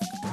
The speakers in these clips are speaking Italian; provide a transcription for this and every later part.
Thank you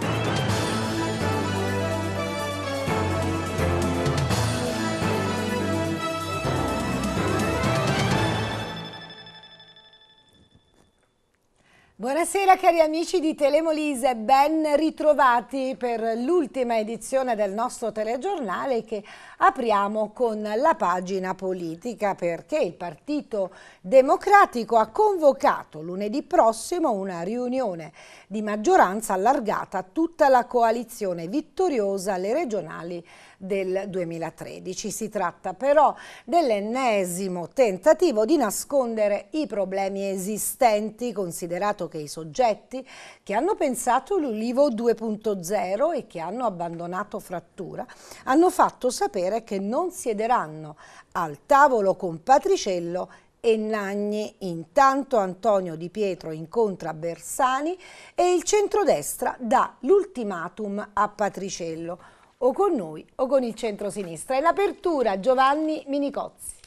Buonasera cari amici di Telemolise, ben ritrovati per l'ultima edizione del nostro telegiornale che apriamo con la pagina politica perché il Partito Democratico ha convocato lunedì prossimo una riunione di maggioranza allargata a tutta la coalizione vittoriosa alle regionali del 2013. Si tratta però dell'ennesimo tentativo di nascondere i problemi esistenti, considerato che i soggetti che hanno pensato l'Ulivo 2.0 e che hanno abbandonato Frattura hanno fatto sapere che non siederanno al tavolo con Patriciello e Nagni. Intanto Antonio Di Pietro incontra Bersani e il centrodestra dà l'ultimatum a Patriciello o con noi o con il centro-sinistra. E l'apertura Giovanni Minicozzi.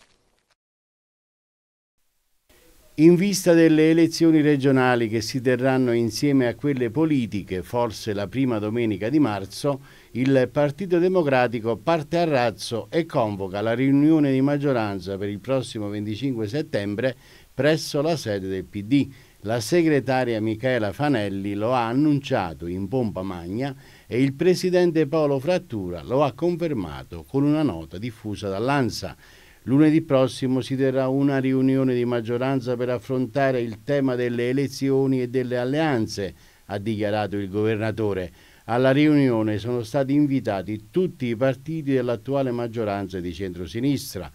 In vista delle elezioni regionali che si terranno insieme a quelle politiche, forse la prima domenica di marzo, il Partito Democratico parte a razzo e convoca la riunione di maggioranza per il prossimo 25 settembre presso la sede del PD. La segretaria Michela Fanelli lo ha annunciato in pompa magna e il presidente Paolo Frattura lo ha confermato con una nota diffusa dall'ANSA. Lunedì prossimo si terrà una riunione di maggioranza per affrontare il tema delle elezioni e delle alleanze, ha dichiarato il governatore. Alla riunione sono stati invitati tutti i partiti dell'attuale maggioranza di centrosinistra.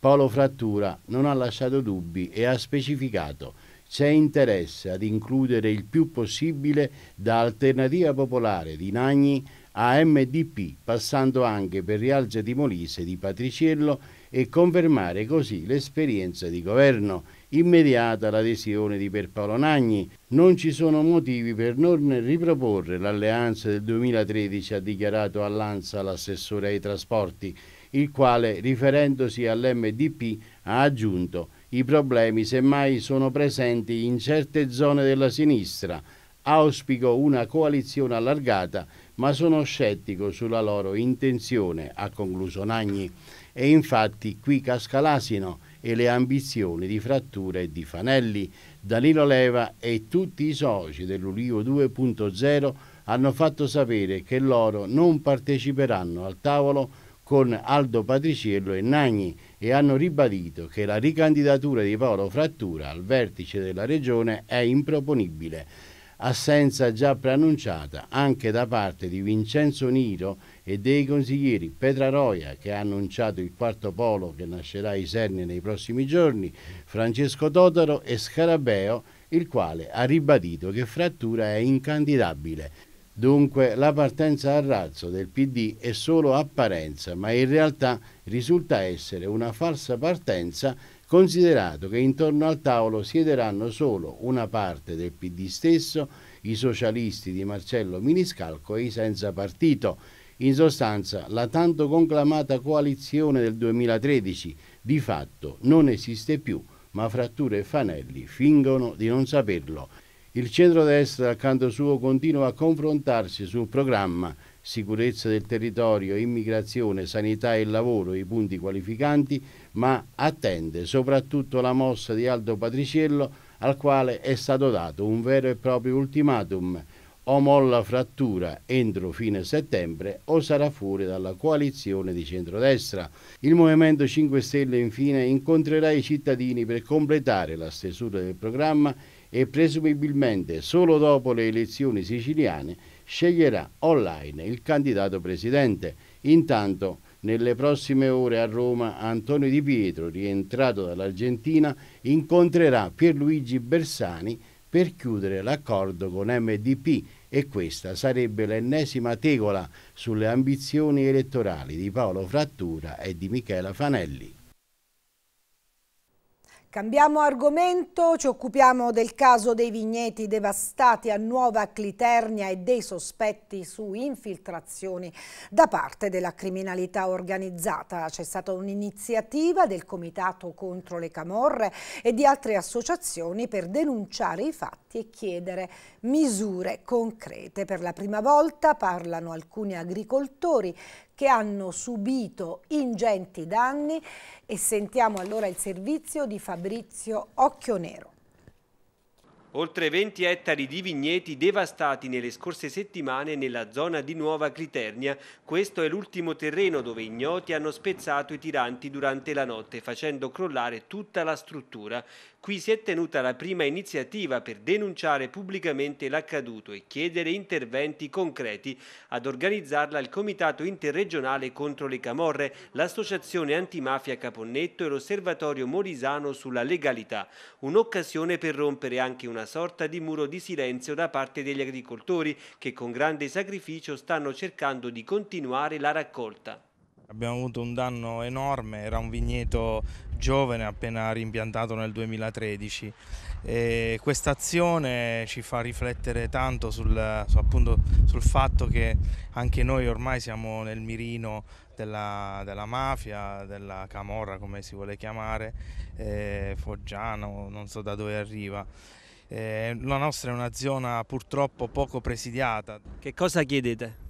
Paolo Frattura non ha lasciato dubbi e ha specificato che c'è interesse ad includere il più possibile da Alternativa Popolare di Nagni a MDP, passando anche per Rialge di Molise di Patriciello e confermare così l'esperienza di governo. Immediata l'adesione di Perpaolo Nagni. Non ci sono motivi per non riproporre l'alleanza del 2013, ha dichiarato all'ANSA l'assessore ai trasporti, il quale, riferendosi all'MDP, ha aggiunto i problemi semmai sono presenti in certe zone della sinistra. Auspico una coalizione allargata, ma sono scettico sulla loro intenzione, ha concluso Nagni. E infatti qui casca l'asino e le ambizioni di Frattura e di Fanelli. Danilo Leva e tutti i soci dell'Ulivo 2.0 hanno fatto sapere che loro non parteciperanno al tavolo con Aldo Patriciello e Nagni e hanno ribadito che la ricandidatura di Paolo Frattura al vertice della regione è improponibile, assenza già preannunciata anche da parte di Vincenzo Niro e dei consiglieri Petraroia che ha annunciato il quarto polo che nascerà ai Serni nei prossimi giorni, Francesco Totaro e Scarabeo il quale ha ribadito che Frattura è incandidabile. Dunque la partenza a razzo del PD è solo apparenza, ma in realtà risulta essere una falsa partenza considerato che intorno al tavolo siederanno solo una parte del PD stesso, i socialisti di Marcello Miniscalco e i senza partito. In sostanza, la tanto conclamata coalizione del 2013 di fatto non esiste più, ma Fratture e Fanelli fingono di non saperlo. Il centro-destra, al canto suo, continua a confrontarsi sul programma sicurezza del territorio, immigrazione, sanità e lavoro, i punti qualificanti, ma attende soprattutto la mossa di Aldo Patriciello al quale è stato dato un vero e proprio ultimatum o molla frattura entro fine settembre o sarà fuori dalla coalizione di centrodestra. Il Movimento 5 Stelle infine incontrerà i cittadini per completare la stesura del programma e presumibilmente solo dopo le elezioni siciliane sceglierà online il candidato presidente. Intanto nelle prossime ore a Roma Antonio Di Pietro, rientrato dall'Argentina, incontrerà Pierluigi Bersani per chiudere l'accordo con MDP e questa sarebbe l'ennesima tegola sulle ambizioni elettorali di Paolo Frattura e di Michela Fanelli. Cambiamo argomento, ci occupiamo del caso dei vigneti devastati a Nuova Cliternia e dei sospetti su infiltrazioni da parte della criminalità organizzata. C'è stata un'iniziativa del Comitato contro le Camorre e di altre associazioni per denunciare i fatti e chiedere misure concrete. Per la prima volta parlano alcuni agricoltori che hanno subito ingenti danni e sentiamo allora il servizio di Fabrizio Occhionero. Oltre 20 ettari di vigneti devastati nelle scorse settimane nella zona di Nuova Criternia. Questo è l'ultimo terreno dove ignoti hanno spezzato i tiranti durante la notte facendo crollare tutta la struttura. Qui si è tenuta la prima iniziativa per denunciare pubblicamente l'accaduto e chiedere interventi concreti. Ad organizzarla il Comitato Interregionale contro le Camorre, l'Associazione Antimafia Caponnetto e l'Osservatorio Morisano sulla legalità. Un'occasione per rompere anche una sorta di muro di silenzio da parte degli agricoltori che con grande sacrificio stanno cercando di continuare la raccolta. Abbiamo avuto un danno enorme, era un vigneto giovane appena rimpiantato nel 2013. Questa azione ci fa riflettere tanto sul, su, appunto, sul, fatto che anche noi ormai siamo nel mirino della, della mafia, della camorra come si vuole chiamare, eh, foggiano, non so da dove arriva. Eh, la nostra è una zona purtroppo poco presidiata. Che cosa chiedete?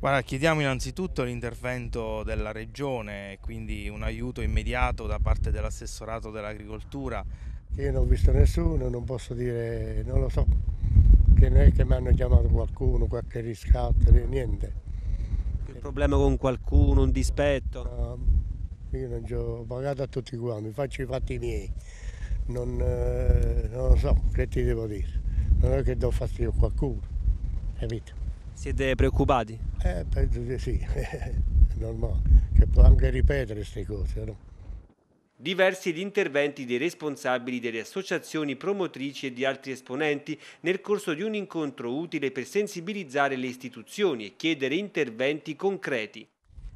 Guarda, chiediamo innanzitutto l'intervento della Regione, quindi un aiuto immediato da parte dell'assessorato dell'agricoltura. Io non ho visto nessuno, non posso dire, non lo so, che non è che mi hanno chiamato qualcuno, qualche riscatto, niente. Un problema con qualcuno, un dispetto? No, io non ci ho pagato a tutti quanti, faccio i fatti miei, non, eh, non lo so che ti devo dire, non è che do fastidio a qualcuno, capito? Siete preoccupati? Eh, penso di sì, è normale, che può anche ripetere queste cose, no? Diversi gli interventi dei responsabili delle associazioni promotrici e di altri esponenti nel corso di un incontro utile per sensibilizzare le istituzioni e chiedere interventi concreti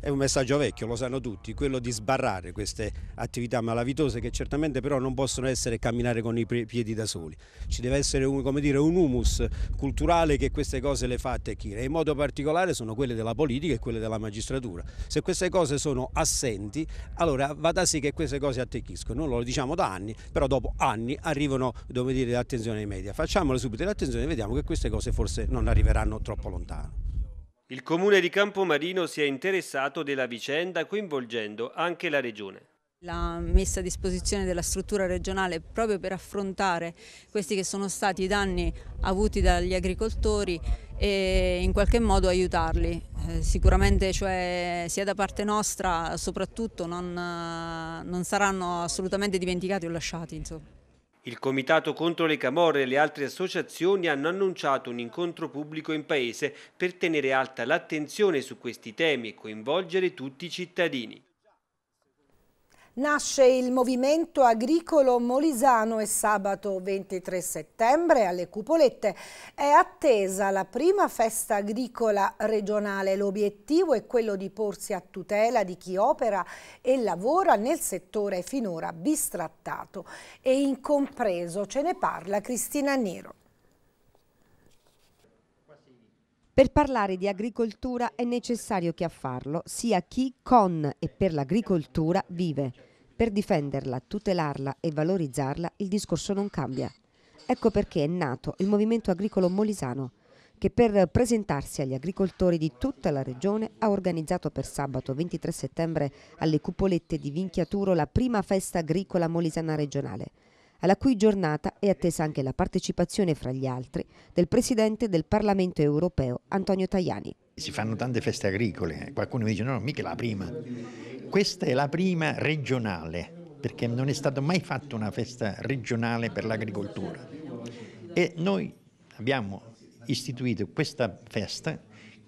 è un messaggio vecchio, lo sanno tutti, quello di sbarrare queste attività malavitose che certamente però non possono essere camminare con i piedi da soli. Ci deve essere un, dire, un humus culturale che queste cose le fa attecchire e in modo particolare sono quelle della politica e quelle della magistratura. Se queste cose sono assenti allora va da sì che queste cose attecchiscono, noi lo diciamo da anni, però dopo anni arrivano dove dire, l'attenzione ai media. Facciamole subito l'attenzione e vediamo che queste cose forse non arriveranno troppo lontano. Il comune di Campomarino si è interessato della vicenda coinvolgendo anche la regione la messa a disposizione della struttura regionale proprio per affrontare questi che sono stati i danni avuti dagli agricoltori e in qualche modo aiutarli. Eh, sicuramente cioè, sia da parte nostra soprattutto non, eh, non saranno assolutamente dimenticati o lasciati. Insomma. Il Comitato contro le Camorre e le altre associazioni hanno annunciato un incontro pubblico in paese per tenere alta l'attenzione su questi temi e coinvolgere tutti i cittadini. Nasce il movimento agricolo molisano e sabato 23 settembre alle Cupolette è attesa la prima festa agricola regionale. L'obiettivo è quello di porsi a tutela di chi opera e lavora nel settore finora bistrattato e incompreso. Ce ne parla Cristina Nero. Per parlare di agricoltura è necessario che a farlo sia chi con e per l'agricoltura vive. Per difenderla, tutelarla e valorizzarla il discorso non cambia. Ecco perché è nato il Movimento Agricolo Molisano, che per presentarsi agli agricoltori di tutta la regione ha organizzato per sabato 23 settembre alle cupolette di Vinchiaturo la prima festa agricola molisana regionale alla cui giornata è attesa anche la partecipazione, fra gli altri, del Presidente del Parlamento europeo Antonio Tajani. Si fanno tante feste agricole, eh. qualcuno mi dice no, mica la prima. Questa è la prima regionale, perché non è stata mai fatta una festa regionale per l'agricoltura. E noi abbiamo istituito questa festa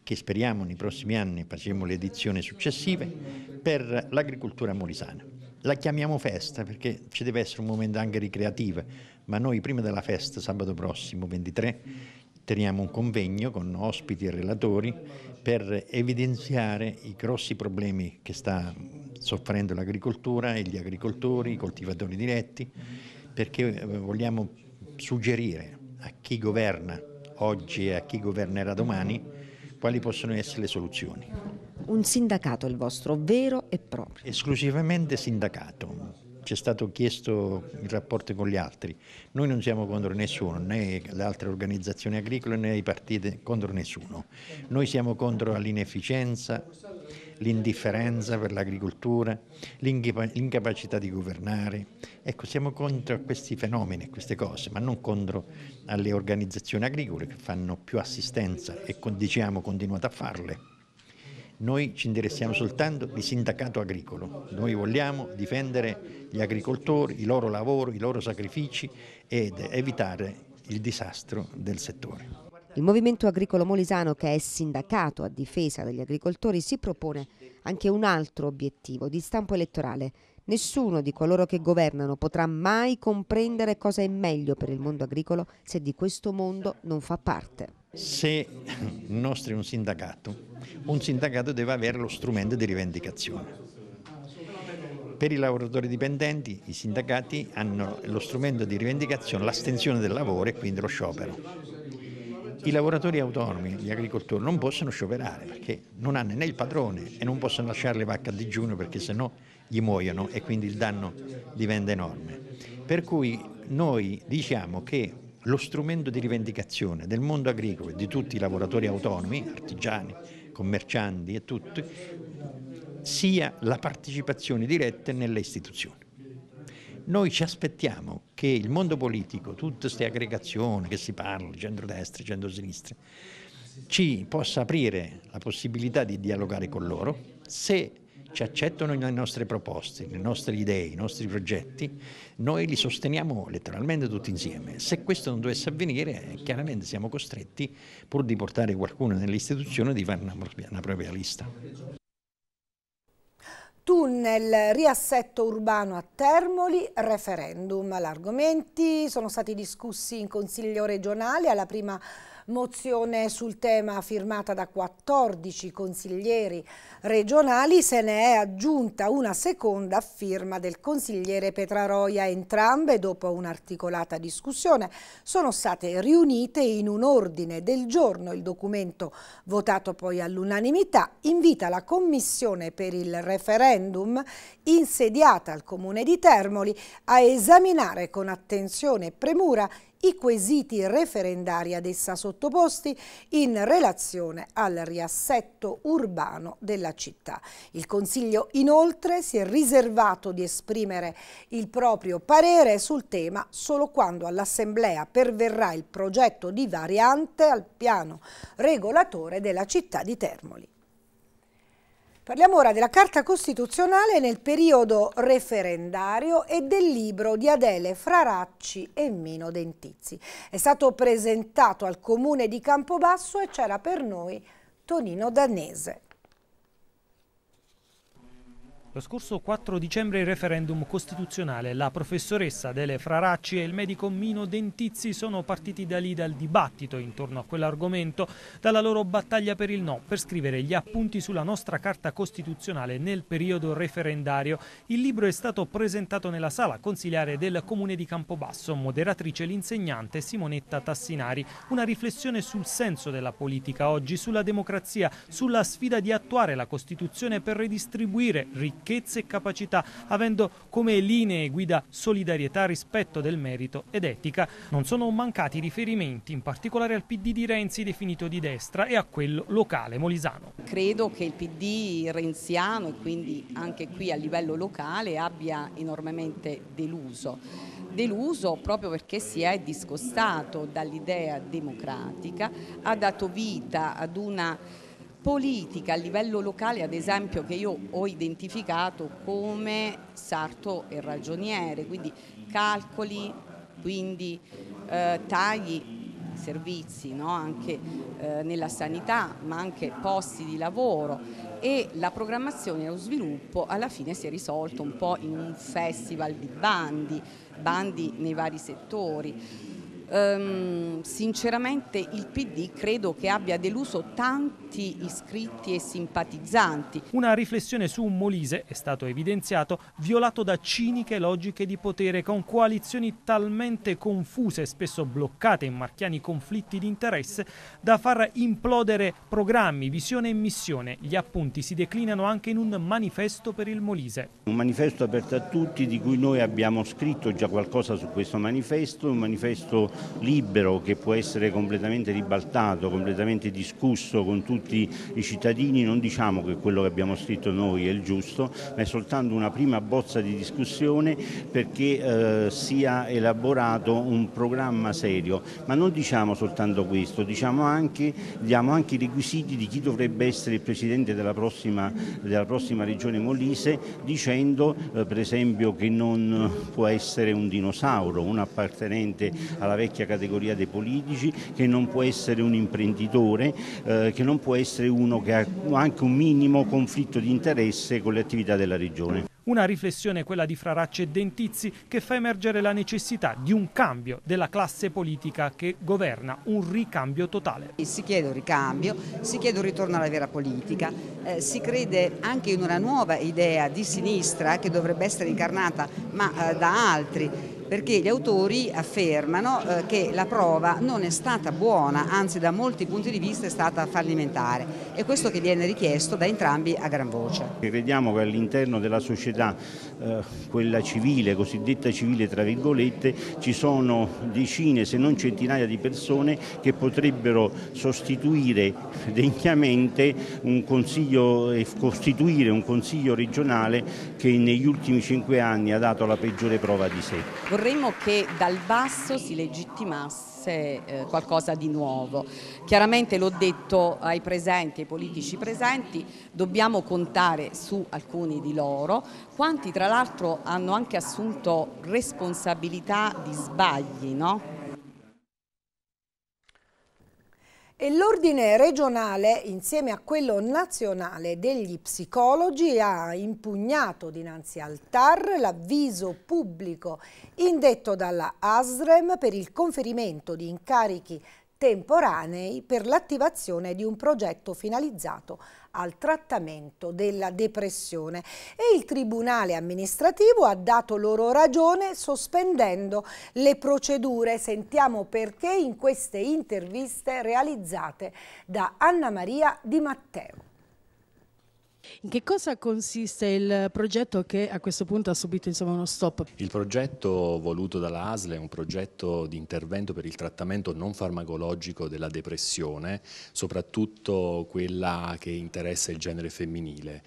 che speriamo nei prossimi anni facciamo le edizioni successive per l'agricoltura molisana la chiamiamo festa perché ci deve essere un momento anche ricreativo, ma noi prima della festa, sabato prossimo 23, teniamo un convegno con ospiti e relatori per evidenziare i grossi problemi che sta soffrendo l'agricoltura e gli agricoltori, i coltivatori diretti, perché eh, vogliamo suggerire a chi governa oggi e a chi governerà domani quali possono essere le soluzioni. Un sindacato il vostro, vero e proprio? Esclusivamente sindacato. Ci è stato chiesto il rapporto con gli altri. Noi non siamo contro nessuno, né le altre organizzazioni agricole né i partiti contro nessuno. Noi siamo contro l'inefficienza, l'indifferenza per l'agricoltura, l'incapacità di governare. Ecco, siamo contro questi fenomeni, queste cose, ma non contro alle organizzazioni agricole che fanno più assistenza e diciamo continuate a farle. Noi ci interessiamo soltanto di sindacato agricolo, noi vogliamo difendere gli agricoltori, il loro lavoro, i loro sacrifici ed evitare il disastro del settore. Il movimento agricolo molisano, che è sindacato a difesa degli agricoltori, si propone anche un altro obiettivo di stampo elettorale. Nessuno di coloro che governano potrà mai comprendere cosa è meglio per il mondo agricolo se di questo mondo non fa parte. Se il nostro è un sindacato, un sindacato deve avere lo strumento di rivendicazione. Per i lavoratori dipendenti i sindacati hanno lo strumento di rivendicazione, l'astensione del lavoro e quindi lo sciopero i lavoratori autonomi, gli agricoltori, non possono scioperare perché non hanno né il padrone e non possono lasciare le vacche a digiuno perché sennò gli muoiono e quindi il danno diventa enorme. Per cui noi diciamo che lo strumento di rivendicazione del mondo agricolo e di tutti i lavoratori autonomi, artigiani, commercianti e tutti, sia la partecipazione diretta nelle istituzioni. Noi ci aspettiamo che il mondo politico, tutte queste aggregazioni che si parla, centrodestra, centrosinistra, ci possa aprire la possibilità di dialogare con loro se ci accettano le nostre proposte, le nostre idee, i nostri progetti, noi li sosteniamo letteralmente tutti insieme. Se questo non dovesse avvenire, chiaramente siamo costretti, pur di portare qualcuno nell'istituzione, di fare una propria, una propria lista. Tunnel, riassetto urbano a Termoli, referendum. L'argomenti sono stati discussi in consiglio regionale alla prima mozione sul tema firmata da 14 consiglieri regionali, se ne è aggiunta una seconda firma del consigliere Petraroia. Entrambe, dopo un'articolata discussione, sono state riunite in un ordine del giorno. Il documento, votato poi all'unanimità, invita la Commissione per il referendum, insediata al Comune di Termoli, a esaminare con attenzione e premura i quesiti referendari ad essa sottoposti in relazione al riassetto urbano della città. Il Consiglio inoltre si è riservato di esprimere il proprio parere sul tema solo quando all'Assemblea perverrà il progetto di variante al piano regolatore della città di Termoli. Parliamo ora della Carta Costituzionale nel periodo referendario e del libro di Adele Fraracci e Mino Dentizzi. È stato presentato al comune di Campobasso e c'era per noi Tonino Danese. Lo scorso 4 dicembre il referendum costituzionale, la professoressa Dele Fraracci e il medico Mino Dentizzi sono partiti da lì dal dibattito intorno a quell'argomento, dalla loro battaglia per il no, per scrivere gli appunti sulla nostra carta costituzionale nel periodo referendario. Il libro è stato presentato nella sala consigliare del comune di Campobasso, moderatrice l'insegnante Simonetta Tassinari, una riflessione sul senso della politica oggi, sulla democrazia, sulla sfida di attuare la Costituzione per redistribuire ricchezza ricchezze e capacità, avendo come linee guida solidarietà, rispetto del merito ed etica. Non sono mancati riferimenti, in particolare al PD di Renzi definito di destra e a quello locale molisano. Credo che il PD renziano e quindi anche qui a livello locale abbia enormemente deluso. Deluso proprio perché si è discostato dall'idea democratica, ha dato vita ad una politica a livello locale, ad esempio, che io ho identificato come sarto e ragioniere, quindi calcoli, quindi eh, tagli servizi no? anche eh, nella sanità ma anche posti di lavoro e la programmazione e lo sviluppo alla fine si è risolto un po' in un festival di bandi, bandi nei vari settori. Um, sinceramente il PD credo che abbia deluso tanto utenti, iscritti e simpatizzanti. Una riflessione su un Molise, è stato evidenziato, violato da ciniche logiche di potere con coalizioni talmente confuse e spesso bloccate in marchiani conflitti di interesse da far implodere programmi, visione e missione. Gli appunti si declinano anche in un manifesto per il Molise. Un manifesto aperto a tutti di cui noi abbiamo scritto già qualcosa su questo manifesto, un manifesto libero che può essere completamente ribaltato, completamente discusso con tutti tutti i cittadini, non diciamo che quello che abbiamo scritto noi è il giusto, ma è soltanto una prima bozza di discussione perché eh, sia elaborato un programma serio, ma non diciamo soltanto questo, diciamo anche, diamo anche i requisiti di chi dovrebbe essere il Presidente della prossima, della prossima regione Molise, dicendo eh, per esempio che non può essere un dinosauro, un appartenente alla vecchia categoria dei politici, che non può essere un imprenditore, eh, che non può essere uno che ha anche un minimo conflitto di interesse con le attività della Regione. Una riflessione quella di Fraracci e Dentizzi che fa emergere la necessità di un cambio della classe politica che governa, un ricambio totale. Si chiede un ricambio, si chiede un ritorno alla vera politica, eh, si crede anche in una nuova idea di sinistra che dovrebbe essere incarnata ma eh, da altri perché gli autori affermano eh, che la prova non è stata buona, anzi da molti punti di vista è stata fallimentare È questo che viene richiesto da entrambi a gran voce. Crediamo che all'interno della società, eh, quella civile, cosiddetta civile tra virgolette, ci sono decine se non centinaia di persone che potrebbero sostituire degnamente un consiglio e costituire un consiglio regionale che negli ultimi cinque anni ha dato la peggiore prova di sé vorremmo che dal basso si legittimasse eh, qualcosa di nuovo. Chiaramente l'ho detto ai presenti, ai politici presenti, dobbiamo contare su alcuni di loro, quanti tra l'altro hanno anche assunto responsabilità di sbagli, no? E l'ordine regionale, insieme a quello nazionale degli psicologi, ha impugnato dinanzi al TAR l'avviso pubblico indetto dalla ASREM per il conferimento di incarichi temporanei per l'attivazione di un progetto finalizzato al trattamento della depressione e il Tribunale amministrativo ha dato loro ragione sospendendo le procedure. Sentiamo perché in queste interviste realizzate da Anna Maria Di Matteo. In che cosa consiste il progetto che a questo punto ha subito insomma, uno stop? Il progetto voluto dalla ASL è un progetto di intervento per il trattamento non farmacologico della depressione, soprattutto quella che interessa il genere femminile.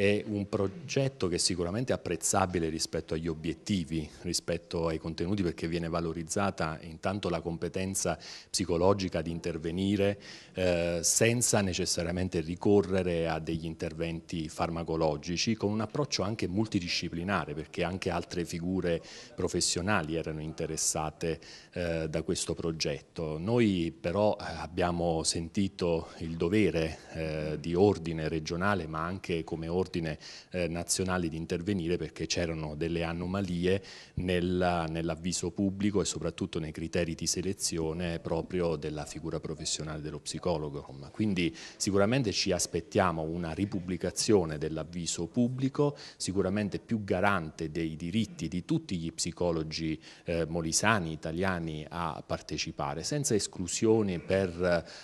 È un progetto che è sicuramente apprezzabile rispetto agli obiettivi, rispetto ai contenuti perché viene valorizzata intanto la competenza psicologica di intervenire eh, senza necessariamente ricorrere a degli interventi farmacologici con un approccio anche multidisciplinare perché anche altre figure professionali erano interessate eh, da questo progetto. Noi però abbiamo sentito il dovere eh, di ordine regionale ma anche come ordine dell'Ordine eh, Nazionale di intervenire perché c'erano delle anomalie nell'avviso nell pubblico e soprattutto nei criteri di selezione proprio della figura professionale dello psicologo. Quindi sicuramente ci aspettiamo una ripubblicazione dell'avviso pubblico, sicuramente più garante dei diritti di tutti gli psicologi eh, molisani italiani a partecipare, senza esclusioni per,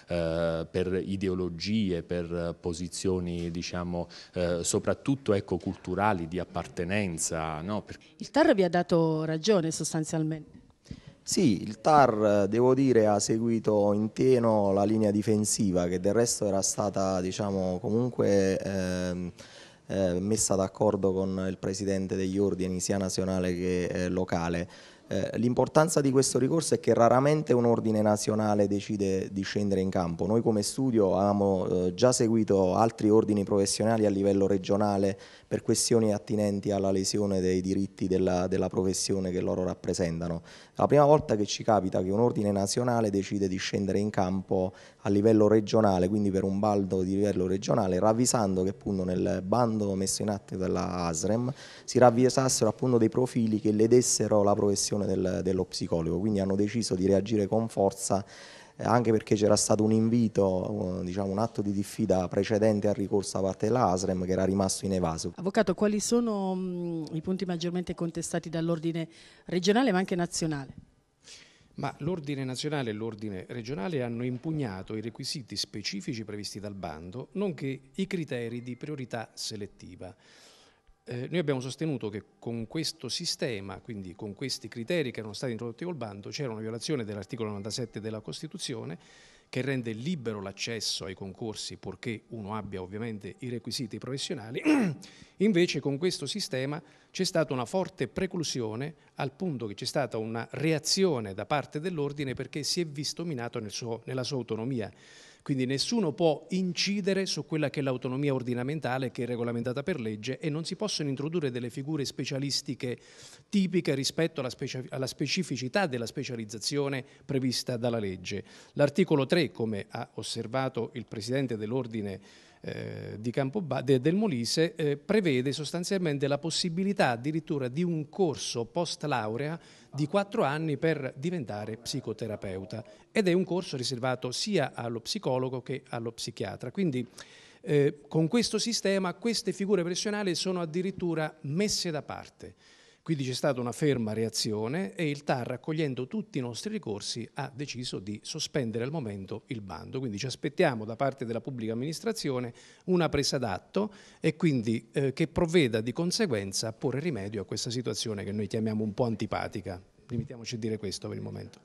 eh, per ideologie, per posizioni diciamo eh, soprattutto ecco, culturali, di appartenenza. No? Il TAR vi ha dato ragione sostanzialmente? Sì, il TAR devo dire ha seguito in pieno la linea difensiva che del resto era stata diciamo, comunque ehm, eh, messa d'accordo con il presidente degli ordini sia nazionale che eh, locale. Eh, l'importanza di questo ricorso è che raramente un ordine nazionale decide di scendere in campo. Noi come studio avevamo eh, già seguito altri ordini professionali a livello regionale per questioni attinenti alla lesione dei diritti della, della professione che loro rappresentano. È la prima volta che ci capita che un ordine nazionale decide di scendere in campo a livello regionale, quindi per un baldo di livello regionale, ravvisando che appunto nel bando messo in atto dalla ASREM si ravvisassero appunto dei profili che ledessero la professione gestione del, dello psicologo, quindi hanno deciso di reagire con forza eh, anche perché c'era stato un invito, diciamo un atto di diffida precedente al ricorso da parte dell'ASREM che era rimasto in evaso. Avvocato, quali sono mm, i punti maggiormente contestati dall'ordine regionale ma anche nazionale? Ma l'ordine nazionale e l'ordine regionale hanno impugnato i requisiti specifici previsti dal bando, nonché i criteri di priorità selettiva. Eh, noi abbiamo sostenuto che con questo sistema, quindi con questi criteri che erano stati introdotti col bando, c'era una violazione dell'articolo 97 della Costituzione che rende libero l'accesso ai concorsi purché uno abbia ovviamente i requisiti professionali, invece con questo sistema c'è stata una forte preclusione al punto che c'è stata una reazione da parte dell'ordine perché si è visto minato nel suo, nella sua autonomia. Quindi nessuno può incidere su quella che è l'autonomia ordinamentale che è regolamentata per legge e non si possono introdurre delle figure specialistiche tipiche rispetto alla, speci alla specificità della specializzazione prevista dalla legge. L'articolo 3, come ha osservato il Presidente dell'Ordine eh, de, del Molise eh, prevede sostanzialmente la possibilità addirittura di un corso post laurea di quattro anni per diventare psicoterapeuta ed è un corso riservato sia allo psicologo che allo psichiatra. Quindi eh, con questo sistema queste figure professionali sono addirittura messe da parte. Quindi c'è stata una ferma reazione e il TAR, accogliendo tutti i nostri ricorsi, ha deciso di sospendere al momento il bando. Quindi ci aspettiamo da parte della pubblica amministrazione una presa d'atto e quindi eh, che provveda di conseguenza a porre rimedio a questa situazione che noi chiamiamo un po' antipatica. Limitiamoci a dire questo per il momento.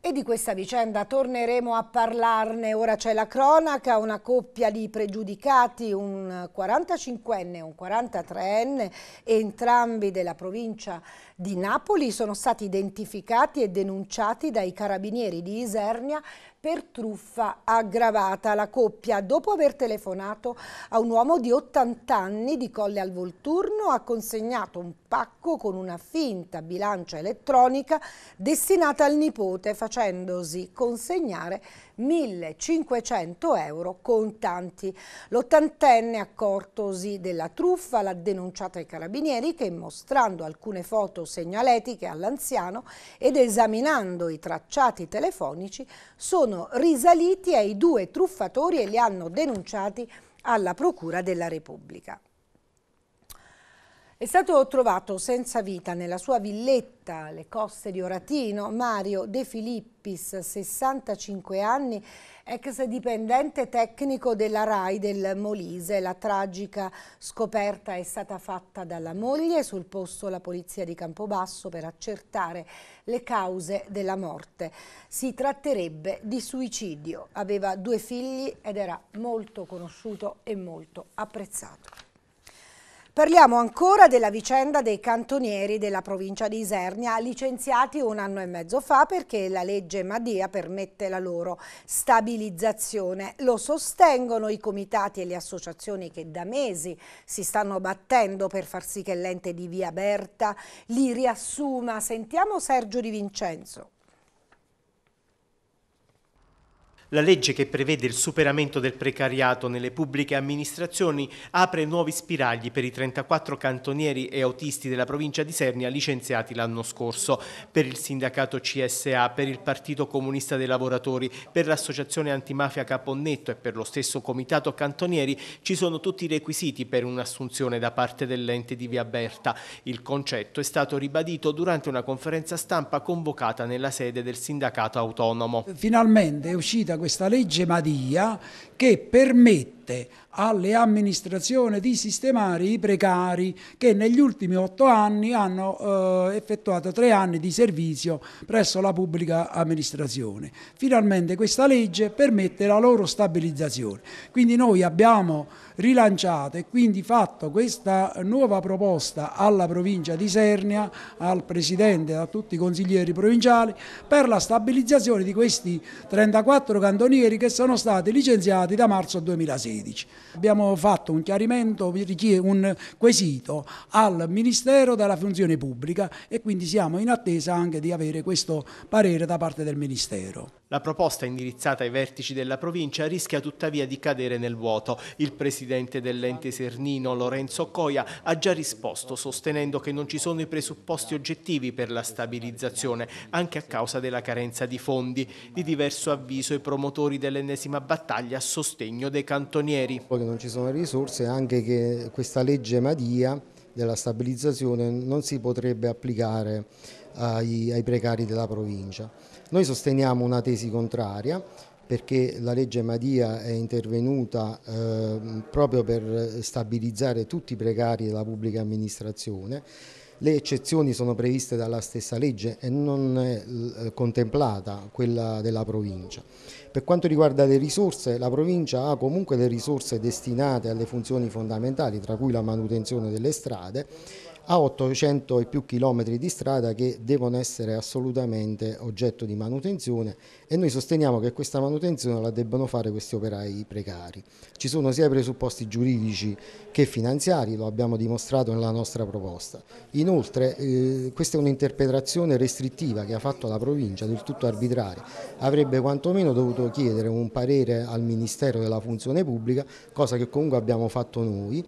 E di questa vicenda torneremo a parlarne, ora c'è la cronaca, una coppia di pregiudicati, un 45enne e un 43enne, entrambi della provincia di Napoli, sono stati identificati e denunciati dai carabinieri di Isernia per truffa aggravata. La coppia, dopo aver telefonato a un uomo di 80 anni di Colle al Volturno, ha consegnato un pacco con una finta bilancia elettronica destinata al nipote, facendosi consegnare 1500 euro contanti. L'ottantenne, accortosi della truffa, l'ha denunciata ai carabinieri che, mostrando alcune foto segnaletiche all'anziano ed esaminando i tracciati telefonici, sono sono risaliti ai due truffatori e li hanno denunciati alla Procura della Repubblica. È stato trovato senza vita nella sua villetta alle coste di Oratino Mario De Filippis, 65 anni, ex dipendente tecnico della RAI del Molise. La tragica scoperta è stata fatta dalla moglie, sul posto la polizia di Campobasso per accertare le cause della morte. Si tratterebbe di suicidio, aveva due figli ed era molto conosciuto e molto apprezzato. Parliamo ancora della vicenda dei cantonieri della provincia di Isernia, licenziati un anno e mezzo fa perché la legge Madia permette la loro stabilizzazione. Lo sostengono i comitati e le associazioni che da mesi si stanno battendo per far sì che l'ente di Via Berta li riassuma. Sentiamo Sergio Di Vincenzo. La legge che prevede il superamento del precariato nelle pubbliche amministrazioni apre nuovi spiragli per i 34 cantonieri e autisti della provincia di Sernia licenziati l'anno scorso, per il sindacato CSA, per il Partito Comunista dei Lavoratori, per l'Associazione Antimafia Caponnetto e per lo stesso Comitato Cantonieri ci sono tutti i requisiti per un'assunzione da parte dell'ente di Via Berta. Il concetto è stato ribadito durante una conferenza stampa convocata nella sede del sindacato autonomo. Finalmente è uscita questa legge Madia che permette permette alle amministrazioni di sistemare i precari che negli ultimi otto anni hanno eh, effettuato tre anni di servizio presso la pubblica amministrazione. Finalmente questa legge permette la loro stabilizzazione. Quindi noi abbiamo rilanciato e quindi fatto questa nuova proposta alla provincia di Sernia, al Presidente, e a tutti i consiglieri provinciali per la stabilizzazione di questi 34 cantonieri che sono stati licenziati da marzo 2016. 2013. Abbiamo fatto un chiarimento, un quesito al Ministero della Funzione Pubblica e quindi siamo in attesa anche di avere questo parere da parte del Ministero. La proposta indirizzata ai vertici della provincia rischia tuttavia di cadere nel vuoto. Il presidente dell'ente Sernino, Lorenzo Coia, ha già risposto sostenendo che non ci sono i presupposti oggettivi per la stabilizzazione, anche a causa della carenza di fondi. Di diverso avviso i promotori dell'ennesima battaglia a sostegno dei cantonieri. Poi non ci sono risorse, anche che questa legge Madia della stabilizzazione non si potrebbe applicare ai, ai precari della provincia. Noi sosteniamo una tesi contraria perché la legge Madia è intervenuta eh, proprio per stabilizzare tutti i precari della pubblica amministrazione. Le eccezioni sono previste dalla stessa legge e non è eh, contemplata quella della provincia. Per quanto riguarda le risorse, la provincia ha comunque le risorse destinate alle funzioni fondamentali, tra cui la manutenzione delle strade, ha 800 e più chilometri di strada che devono essere assolutamente oggetto di manutenzione e noi sosteniamo che questa manutenzione la debbano fare questi operai precari. Ci sono sia i presupposti giuridici che finanziari, lo abbiamo dimostrato nella nostra proposta. Inoltre eh, questa è un'interpretazione restrittiva che ha fatto la provincia, del tutto arbitraria. Avrebbe quantomeno dovuto chiedere un parere al Ministero della Funzione Pubblica, cosa che comunque abbiamo fatto noi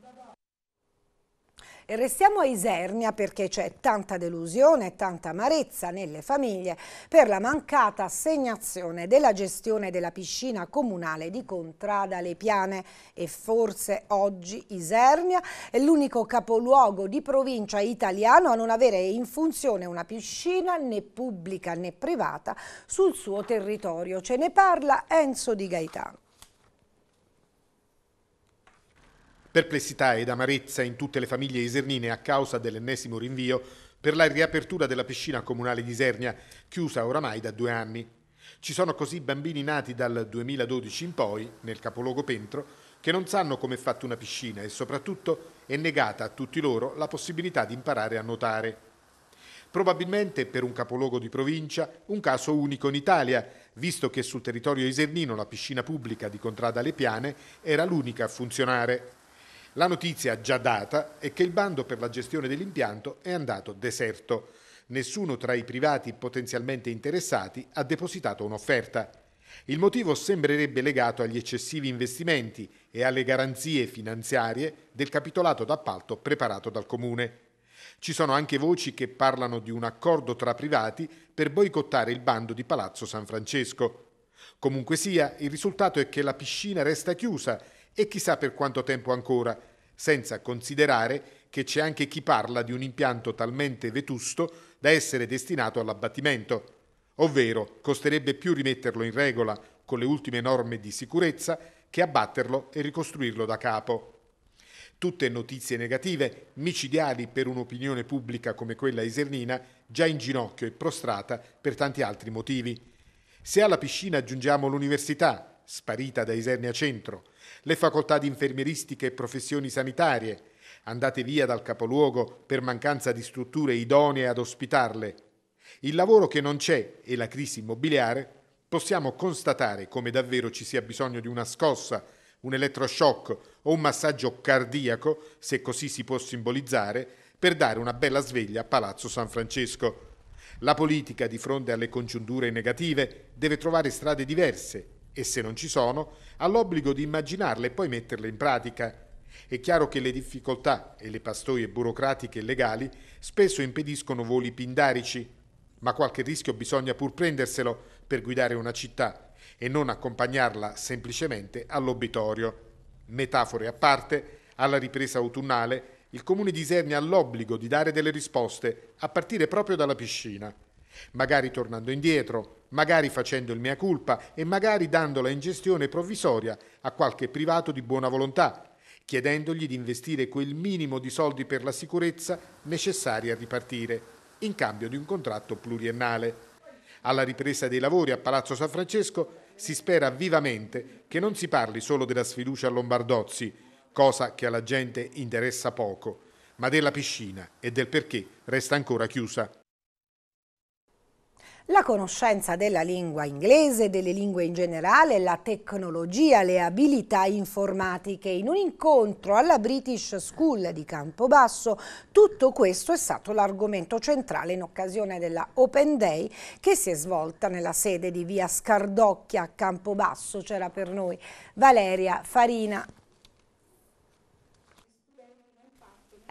restiamo a Isernia perché c'è tanta delusione e tanta amarezza nelle famiglie per la mancata assegnazione della gestione della piscina comunale di Contrada Le Piane e forse oggi Isernia è l'unico capoluogo di provincia italiano a non avere in funzione una piscina né pubblica né privata sul suo territorio. Ce ne parla Enzo Di Gaetano. Perplessità ed amarezza in tutte le famiglie isernine a causa dell'ennesimo rinvio per la riapertura della piscina comunale di Isernia, chiusa oramai da due anni. Ci sono così bambini nati dal 2012 in poi, nel capoluogo Pentro, che non sanno come è fatta una piscina e soprattutto è negata a tutti loro la possibilità di imparare a nuotare. Probabilmente per un capoluogo di provincia un caso unico in Italia, visto che sul territorio isernino la piscina pubblica di Contrada Le Piane era l'unica a funzionare. La notizia già data è che il bando per la gestione dell'impianto è andato deserto. Nessuno tra i privati potenzialmente interessati ha depositato un'offerta. Il motivo sembrerebbe legato agli eccessivi investimenti e alle garanzie finanziarie del capitolato d'appalto preparato dal Comune. Ci sono anche voci che parlano di un accordo tra privati per boicottare il bando di Palazzo San Francesco. Comunque sia, il risultato è che la piscina resta chiusa e chissà per quanto tempo ancora, senza considerare che c'è anche chi parla di un impianto talmente vetusto da essere destinato all'abbattimento, ovvero costerebbe più rimetterlo in regola con le ultime norme di sicurezza che abbatterlo e ricostruirlo da capo. Tutte notizie negative, micidiali per un'opinione pubblica come quella isernina, già in ginocchio e prostrata per tanti altri motivi. Se alla piscina aggiungiamo l'università, sparita da Isernia Centro, le facoltà di infermieristica e professioni sanitarie, andate via dal capoluogo per mancanza di strutture idonee ad ospitarle. Il lavoro che non c'è e la crisi immobiliare possiamo constatare come davvero ci sia bisogno di una scossa, un elettroshock o un massaggio cardiaco, se così si può simbolizzare, per dare una bella sveglia a Palazzo San Francesco. La politica, di fronte alle congiunture negative, deve trovare strade diverse e se non ci sono, ha l'obbligo di immaginarle e poi metterle in pratica. È chiaro che le difficoltà e le pastoie burocratiche e legali spesso impediscono voli pindarici, ma qualche rischio bisogna pur prenderselo per guidare una città e non accompagnarla semplicemente all'obitorio. Metafore a parte, alla ripresa autunnale, il comune di Isernia ha l'obbligo di dare delle risposte, a partire proprio dalla piscina magari tornando indietro, magari facendo il mea culpa e magari dandola in gestione provvisoria a qualche privato di buona volontà, chiedendogli di investire quel minimo di soldi per la sicurezza necessaria a ripartire, in cambio di un contratto pluriennale. Alla ripresa dei lavori a Palazzo San Francesco si spera vivamente che non si parli solo della sfiducia a Lombardozzi, cosa che alla gente interessa poco, ma della piscina e del perché resta ancora chiusa. La conoscenza della lingua inglese, delle lingue in generale, la tecnologia, le abilità informatiche. In un incontro alla British School di Campobasso, tutto questo è stato l'argomento centrale in occasione della Open Day che si è svolta nella sede di via Scardocchia a Campobasso. C'era per noi Valeria Farina.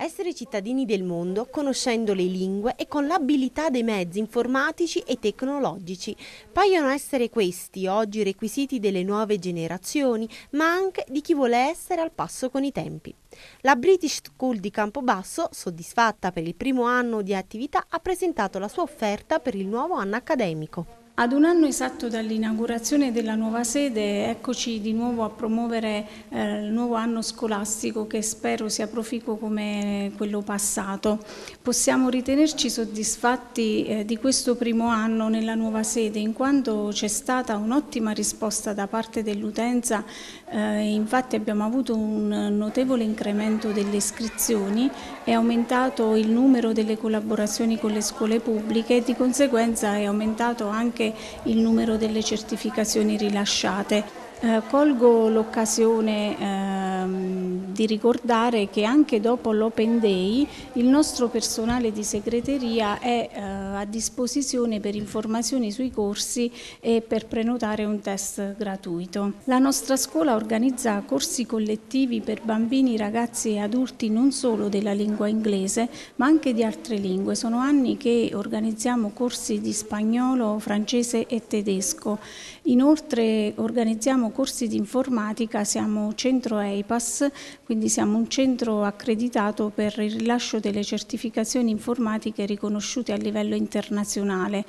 Essere cittadini del mondo conoscendo le lingue e con l'abilità dei mezzi informatici e tecnologici paiono essere questi oggi i requisiti delle nuove generazioni, ma anche di chi vuole essere al passo con i tempi. La British School di Campobasso, soddisfatta per il primo anno di attività, ha presentato la sua offerta per il nuovo anno accademico. Ad un anno esatto dall'inaugurazione della nuova sede, eccoci di nuovo a promuovere eh, il nuovo anno scolastico che spero sia proficuo come quello passato. Possiamo ritenerci soddisfatti eh, di questo primo anno nella nuova sede, in quanto c'è stata un'ottima risposta da parte dell'utenza, eh, infatti abbiamo avuto un notevole incremento delle iscrizioni, è aumentato il numero delle collaborazioni con le scuole pubbliche e di conseguenza è aumentato anche il numero delle certificazioni rilasciate. Eh, colgo l'occasione ehm, di ricordare che anche dopo l'Open Day il nostro personale di segreteria è eh, a disposizione per informazioni sui corsi e per prenotare un test gratuito. La nostra scuola organizza corsi collettivi per bambini, ragazzi e adulti non solo della lingua inglese ma anche di altre lingue. Sono anni che organizziamo corsi di spagnolo, francese e tedesco. Inoltre organizziamo corsi di informatica, siamo centro EIPAS, quindi siamo un centro accreditato per il rilascio delle certificazioni informatiche riconosciute a livello internazionale.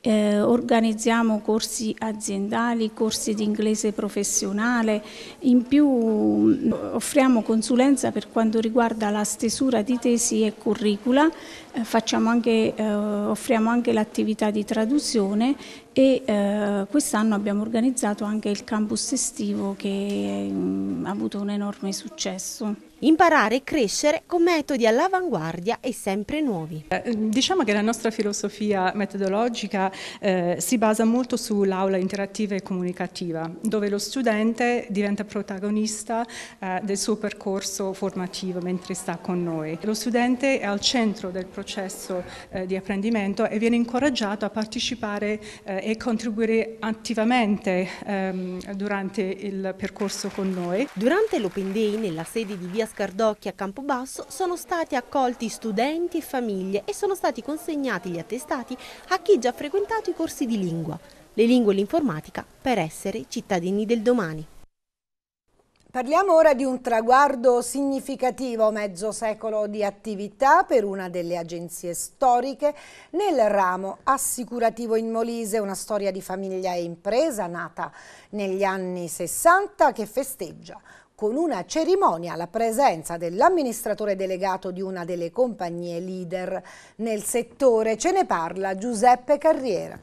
Eh, organizziamo corsi aziendali, corsi di inglese professionale, in più mm, offriamo consulenza per quanto riguarda la stesura di tesi e curricula, eh, anche, eh, offriamo anche l'attività di traduzione e eh, quest'anno abbiamo organizzato anche il campus estivo che mh, mm, ha avuto un enorme successo. Imparare e crescere con metodi all'avanguardia e sempre nuovi. Eh, diciamo che la nostra filosofia metodologica eh, si basa molto sull'aula interattiva e comunicativa, dove lo studente diventa protagonista eh, del suo percorso formativo mentre sta con noi. Lo studente è al centro del processo eh, di apprendimento e viene incoraggiato a partecipare eh, e contribuire attivamente ehm, durante il percorso con noi. Durante l'Open Day nella sede di Via Scardocchi a Campobasso sono stati accolti studenti e famiglie e sono stati consegnati gli attestati a chi già ha frequentato i corsi di lingua, le lingue e l'informatica per essere cittadini del domani. Parliamo ora di un traguardo significativo, mezzo secolo di attività per una delle agenzie storiche nel ramo assicurativo in Molise, una storia di famiglia e impresa nata negli anni 60 che festeggia con una cerimonia la presenza dell'amministratore delegato di una delle compagnie leader nel settore. Ce ne parla Giuseppe Carriera.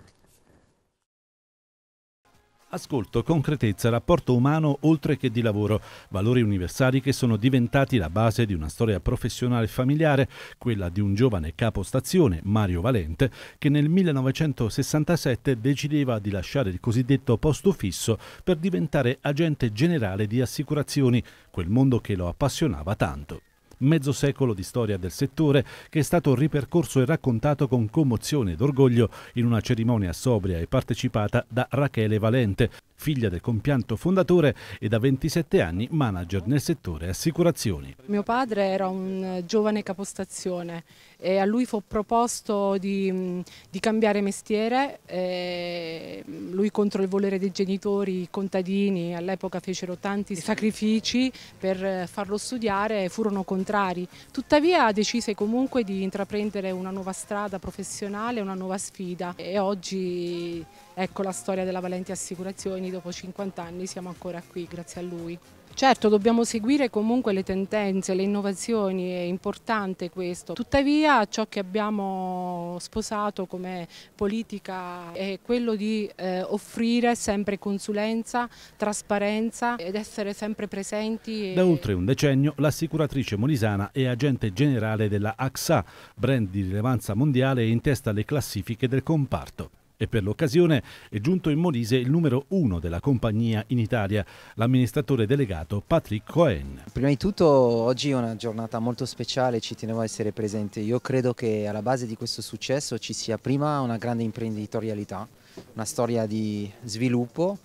Ascolto, concretezza, rapporto umano oltre che di lavoro, valori universali che sono diventati la base di una storia professionale e familiare, quella di un giovane capo stazione, Mario Valente, che nel 1967 decideva di lasciare il cosiddetto posto fisso per diventare agente generale di assicurazioni, quel mondo che lo appassionava tanto. Mezzo secolo di storia del settore che è stato ripercorso e raccontato con commozione ed orgoglio in una cerimonia sobria e partecipata da Rachele Valente, figlia del compianto fondatore e da 27 anni manager nel settore assicurazioni. Mio padre era un eh, giovane capostazione e a lui fu proposto di, mm, di cambiare mestiere, mm, lui contro il volere dei genitori i contadini all'epoca fecero tanti sacrifici per eh, farlo studiare e furono contenti contrari, tuttavia decise comunque di intraprendere una nuova strada professionale, una nuova sfida e oggi ecco la storia della Valenti Assicurazioni, dopo 50 anni siamo ancora qui grazie a lui. Certo, dobbiamo seguire comunque le tendenze, le innovazioni, è importante questo. Tuttavia ciò che abbiamo sposato come politica è quello di eh, offrire sempre consulenza, trasparenza ed essere sempre presenti. E... Da oltre un decennio l'assicuratrice molisana è agente generale della AXA, brand di rilevanza mondiale e in testa alle classifiche del comparto e per l'occasione è giunto in Molise il numero uno della compagnia in Italia, l'amministratore delegato Patrick Cohen. Prima di tutto oggi è una giornata molto speciale, ci tenevo a essere presente. Io credo che alla base di questo successo ci sia prima una grande imprenditorialità, una storia di sviluppo,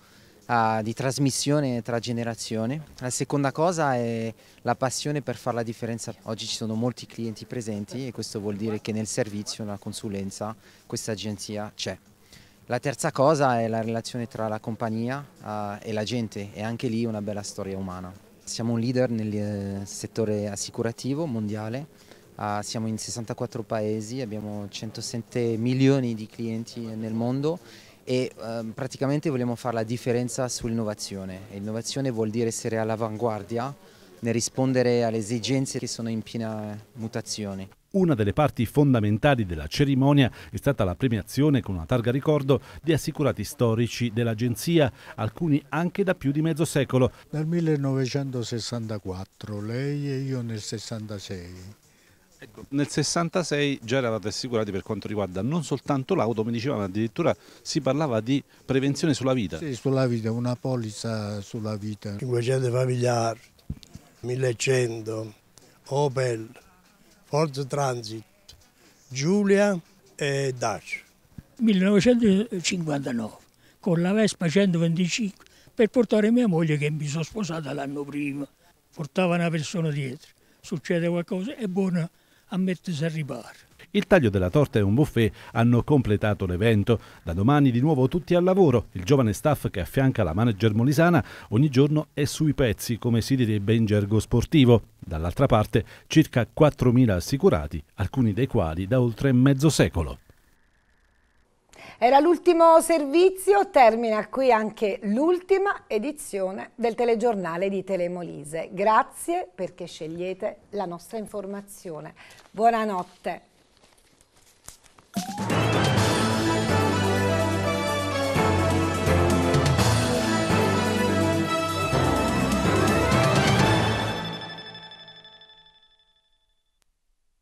ah, di trasmissione tra generazioni. La seconda cosa è la passione per fare la differenza. Oggi ci sono molti clienti presenti e questo vuol dire che nel servizio, nella consulenza, questa agenzia c'è. La terza cosa è la relazione tra la compagnia eh, e la gente e anche lì una bella storia umana. Siamo un leader nel eh, settore assicurativo mondiale, eh, siamo in 64 paesi, abbiamo 107 milioni di clienti nel mondo e eh, praticamente vogliamo fare la differenza sull'innovazione. Innovazione vuol dire essere all'avanguardia nel rispondere alle esigenze che sono in piena mutazione. Una delle parti fondamentali della cerimonia è stata la premiazione con una targa ricordo di assicurati storici dell'agenzia, alcuni anche da più di mezzo secolo. Dal 1964, lei e io nel 66. Ecco, nel 66 già eravate assicurati per quanto riguarda non soltanto l'auto, mi dicevano addirittura si parlava di prevenzione sulla vita. Sì, sulla vita, una polizza sulla vita. 500 familiari, 1100, Opel, Ford Transit, Giulia e Dacia. 1959, con la Vespa 125 per portare mia moglie che mi sono sposata l'anno prima. Portava una persona dietro, succede qualcosa, è buona a mettersi a riparo. Il taglio della torta e un buffet hanno completato l'evento. Da domani di nuovo tutti al lavoro. Il giovane staff che affianca la manager molisana ogni giorno è sui pezzi, come si direbbe in gergo sportivo. Dall'altra parte circa 4.000 assicurati, alcuni dei quali da oltre mezzo secolo. Era l'ultimo servizio, termina qui anche l'ultima edizione del telegiornale di Telemolise. Grazie perché scegliete la nostra informazione. Buonanotte. Thank you.